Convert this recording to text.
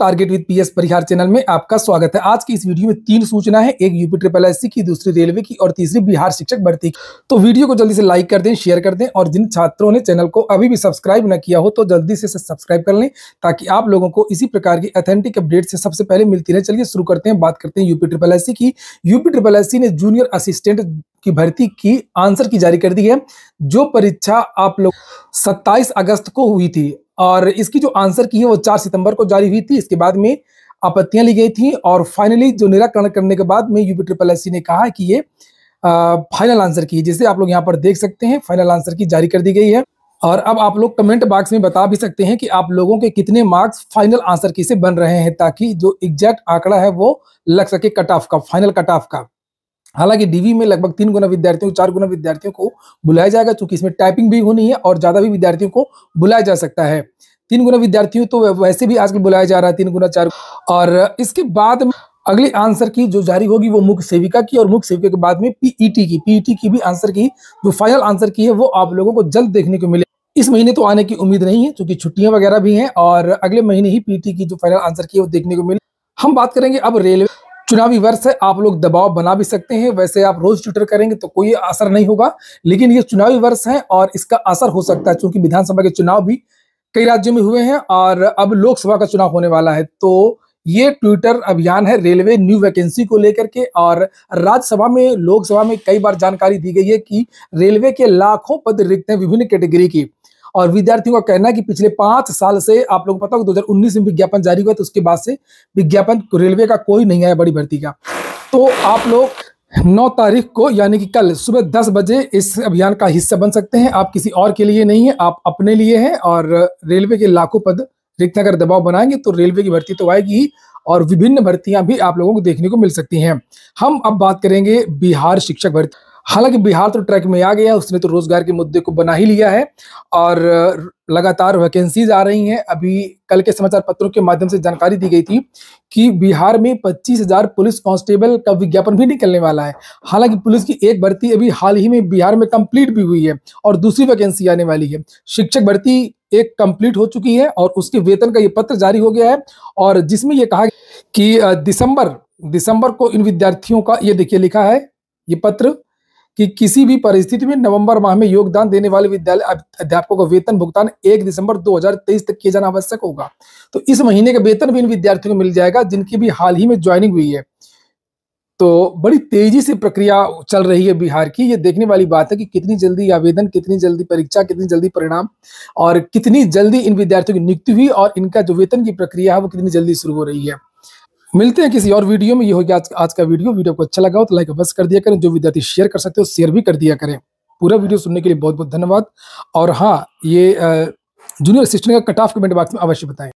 target with PS Parihar channel में आपका स्वागत है आज की इस वीडियो में तीन सूचना है एक यूपी ट्रिपल एससी की दूसरी रेलवे की और तीसरी बिहार शिक्षक भर्ती की तो वीडियो को जल्दी से लाइक कर दें शेयर कर दें और जिन छात्रों ने चैनल को अभी भी सब्सक्राइब न किया हो तो जल्दी से सब्सक्राइब कर लें ताकि आप लोगों को इसी प्रकार की अथेंटिक अपडेट से सबसे पहले मिलती रहे चलिए शुरू करते हैं बात करते हैं यूपी ट्रिपल एससी की यूपी ट्रिपल एससी ने जूनियर असिस्टेंट की भर्ती की आंसर की जारी कर दी है जो परीक्षा आप लोग 27 अगस्त को हुई थी और इसकी जो आंसर की है वो चार सितंबर को जारी हुई थी इसके बाद में आपत्तियां ली गई थी और फाइनली जो निराकरण करने के बाद में यूपी ट्रिपल एस ने कहा कि ये फाइनल आंसर की है जिसे आप लोग यहाँ पर देख सकते हैं फाइनल आंसर की जारी कर दी गई है और अब आप लोग कमेंट बॉक्स में बता भी सकते हैं कि आप लोगों के कितने मार्क्स फाइनल आंसर की से बन रहे हैं ताकि जो एग्जैक्ट आंकड़ा है वो लग सके कट ऑफ का फाइनल कट ऑफ का हालांकि डीवी में लगभग तीन गुना विद्यार्थियों चार गुना विद्यार्थियों को बुलाया जाएगा चूंकि इसमें टाइपिंग भी होनी है और ज्यादा भी विद्यार्थियों को बुलाया जा सकता है तीन गुना विद्यार्थियों तो वैसे भी आजकल बुलाया जा रहा है तीन गुना चार और इसके बाद अगली आंसर की जो जारी होगी वो मुख्य सेविका की और मुख्य सेविका के बाद में पीईटी e की पीईटी e की भी आंसर की जो फाइनल आंसर की है वो आप लोगों को जल्द देखने को मिले इस महीने तो आने की उम्मीद नहीं है क्योंकि छुट्टियां वगैरह भी हैं और अगले महीने ही पीटी e की जो फाइनल आंसर की है वो देखने को मिले हम बात करेंगे अब रेलवे चुनावी वर्ष है आप लोग दबाव बना भी सकते हैं वैसे आप रोज ट्विटर करेंगे तो कोई असर नहीं होगा लेकिन ये चुनावी वर्ष है और इसका असर हो सकता है चूंकि विधानसभा के चुनाव भी कई राज्यों में हुए हैं और अब लोकसभा का चुनाव होने वाला है तो ये ट्विटर अभियान है रेलवे न्यू वैकेंसी को लेकर के और राज्यसभा में लोकसभा में कई बार जानकारी दी गई है कि रेलवे के लाखों पद रिक्त हैं विभिन्न कैटेगरी की और विद्यार्थियों का कहना है कि पिछले पांच साल से आप लोग पता हो दो में विज्ञापन जारी हुआ तो उसके बाद से विज्ञापन रेलवे का कोई नहीं आया बड़ी भर्ती का तो आप लोग नौ तारीख को यानी कि कल सुबह दस बजे इस अभियान का हिस्सा बन सकते हैं आप किसी और के लिए नहीं है आप अपने लिए हैं और रेलवे के लाखों पद रिक्त अगर दबाव बनाएंगे तो रेलवे की भर्ती तो आएगी ही और विभिन्न भर्तियां भी आप लोगों को देखने को मिल सकती हैं हम अब बात करेंगे बिहार शिक्षक भर्ती हालांकि बिहार तो ट्रैक में आ गया उसने तो रोजगार के मुद्दे को बना ही लिया है और लगातार वैकेंसीज आ रही हैं अभी कल के समाचार पत्रों के माध्यम से जानकारी दी गई थी कि बिहार में पच्चीस हजार पुलिस कांस्टेबल का विज्ञापन भी निकलने वाला है हालांकि पुलिस की एक भर्ती अभी हाल ही में बिहार में कंप्लीट भी हुई है और दूसरी वैकेंसी आने वाली है शिक्षक भर्ती एक कंप्लीट हो चुकी है और उसके वेतन का ये पत्र जारी हो गया है और जिसमें यह कहा कि दिसंबर दिसंबर को इन विद्यार्थियों का ये देखिए लिखा है ये पत्र कि किसी भी परिस्थिति में नवंबर माह में योगदान देने वाले विद्यालय अध्यापकों का वेतन भुगतान 1 दिसंबर 2023 तक किया जाना आवश्यक होगा तो इस महीने का वेतन भी इन विद्यार्थियों को मिल जाएगा जिनकी भी हाल ही में ज्वाइनिंग हुई है तो बड़ी तेजी से प्रक्रिया चल रही है बिहार की ये देखने वाली बात है कि कितनी जल्दी आवेदन कितनी जल्दी परीक्षा कितनी जल्दी परिणाम और कितनी जल्दी इन विद्यार्थियों की नियुक्ति हुई और इनका जो वेतन की प्रक्रिया है वो कितनी जल्दी शुरू हो रही है मिलते हैं किसी और वीडियो में ये हो गया आज, आज का वीडियो वीडियो को अच्छा लगा हो तो लाइक अवश्य कर दिया करें जो विद्यार्थी शेयर कर सकते हो शेयर भी कर दिया करें पूरा वीडियो सुनने के लिए बहुत बहुत धन्यवाद और हाँ ये जूनियर असिस्टेंट का कट ऑफ कमेंट बॉक्स में अवश्य बताएं